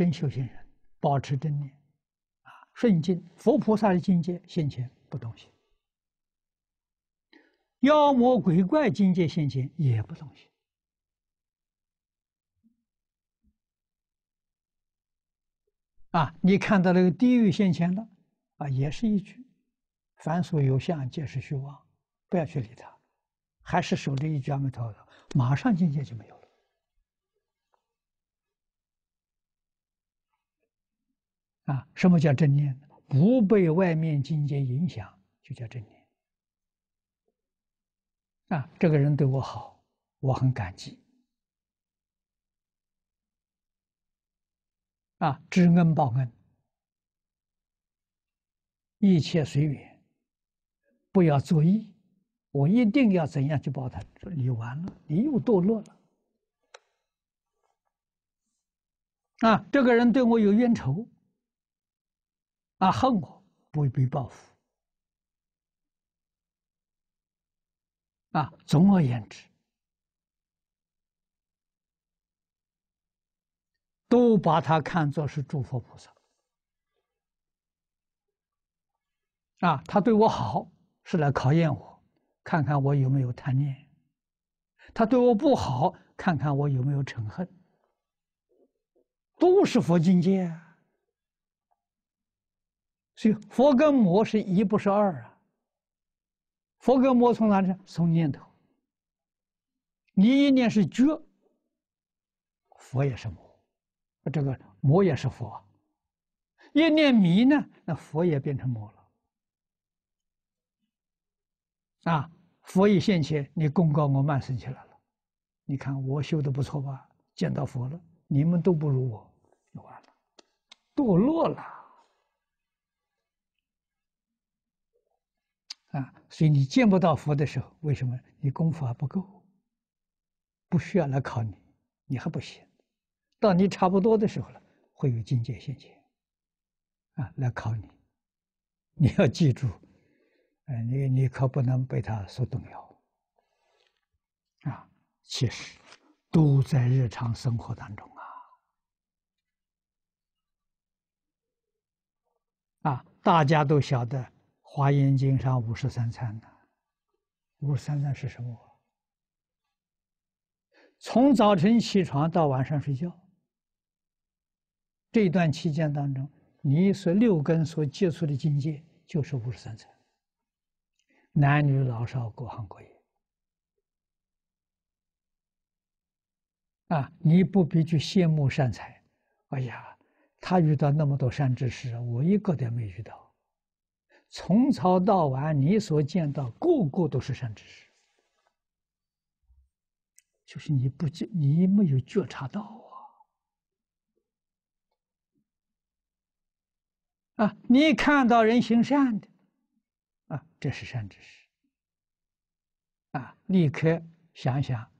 真修行人保持正念，啊，顺境佛菩萨的境界现前不动心；妖魔鬼怪境界现前也不动心。啊，你看到那个地狱现前的，啊，也是一句“凡所有相，皆是虚妄”，不要去理他，还是守着一卷门头子，马上境界就没有。啊，什么叫正念？不被外面境界影响，就叫正念。啊，这个人对我好，我很感激。啊，知恩报恩，一切随缘，不要作意。我一定要怎样去报他？你完了，你又堕落了。啊，这个人对我有冤仇。啊，恨我不会被报复。啊，总而言之，都把他看作是诸佛菩萨。啊，他对我好，是来考验我，看看我有没有贪念；他对我不好，看看我有没有嗔恨。都是佛境界啊。所以佛跟魔是一不是二啊。佛跟魔从哪里？从念头。你一念是觉，佛也是魔，这个魔也是佛。一念迷呢，那佛也变成魔了。啊，佛一现前，你功高我慢升起来了。你看我修的不错吧，见到佛了。你们都不如我，就完了，堕落了。啊，所以你见不到佛的时候，为什么你功夫还不够？不需要来考你，你还不行。到你差不多的时候了，会有境界陷阱，啊，来考你。你要记住，呃、你你可不能被他所动摇。啊，其实都在日常生活当中啊，啊，大家都晓得。《华严经》上五十三餐的，五十三参是什么？从早晨起床到晚上睡觉，这段期间当中，你所六根所接触的境界就是五十三层。男女老少，各行各业，啊，你不必去羡慕善财，哎呀，他遇到那么多善知识，我一个都没遇到。从早到晚，你所见到个个都是善知识，就是你不觉，你没有觉察到啊！啊，你看到人行善的，啊，这是善知识，啊，立刻想想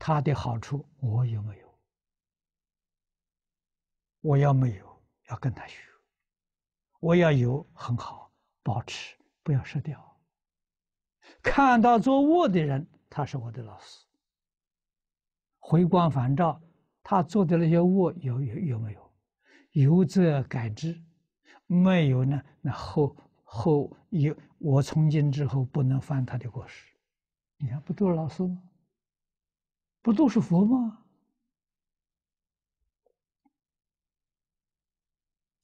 他的好处，我有没有？我要没有，要跟他学。我要有很好保持，不要失掉。看到做恶的人，他是我的老师。回光返照，他做的那些恶有有有没有？有则改之，没有呢？那后后有我从今之后不能犯他的过失。你看，不都是老师吗？不都是佛吗？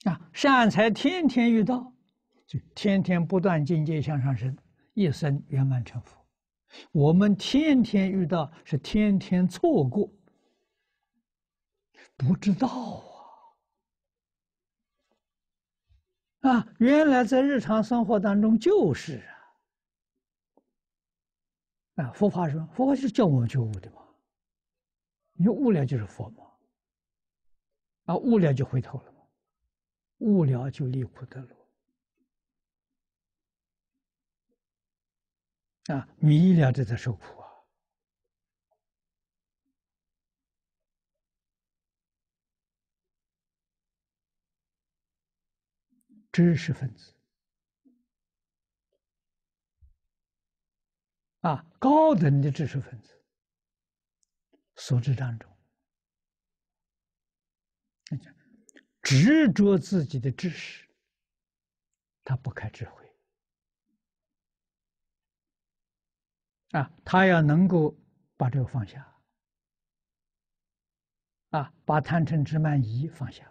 啊，善财天天遇到，就天天不断境界向上升，一生圆满成佛。我们天天遇到是天天错过，不知道啊！啊，原来在日常生活当中就是啊。啊，佛法说，佛法就是叫我们觉悟的嘛。你悟了就是佛嘛，啊，悟了就回头了。无聊就离苦得乐。啊！迷了就在受苦啊！知识分子啊，高等的知识分子，所知当中。执着自己的知识，他不开智慧啊！他要能够把这个放下啊，把贪嗔痴慢疑放下，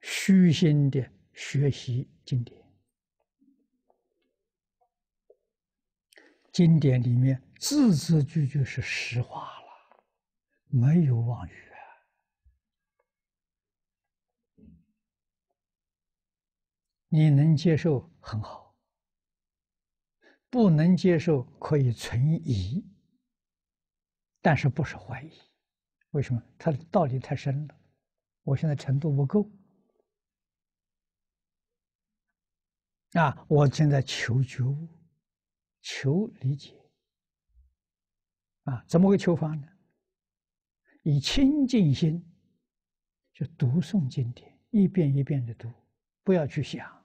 虚心的学习经典。经典里面字字句句是实话了，没有妄语。你能接受很好，不能接受可以存疑，但是不是怀疑？为什么？它的道理太深了，我现在程度不够啊！我现在求觉悟，求理解啊！怎么个求法呢？以清净心就读诵经典，一遍一遍的读，不要去想。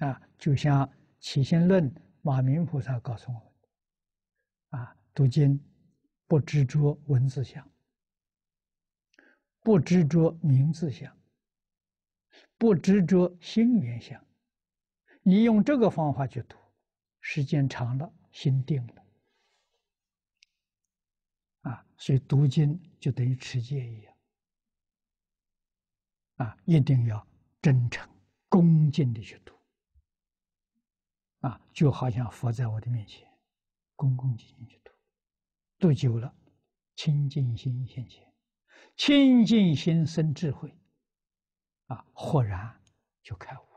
啊，就像起心论马明菩萨告诉我们：，啊，读经不执着文字相，不执着名字相，不执着心缘相。你用这个方法去读，时间长了，心定了。啊，所以读经就等于持戒一样。啊，一定要真诚恭敬的去读。啊，就好像佛在我的面前，恭恭敬敬去读，读久了，清净心现前，清净心生智慧，啊，豁然就开悟。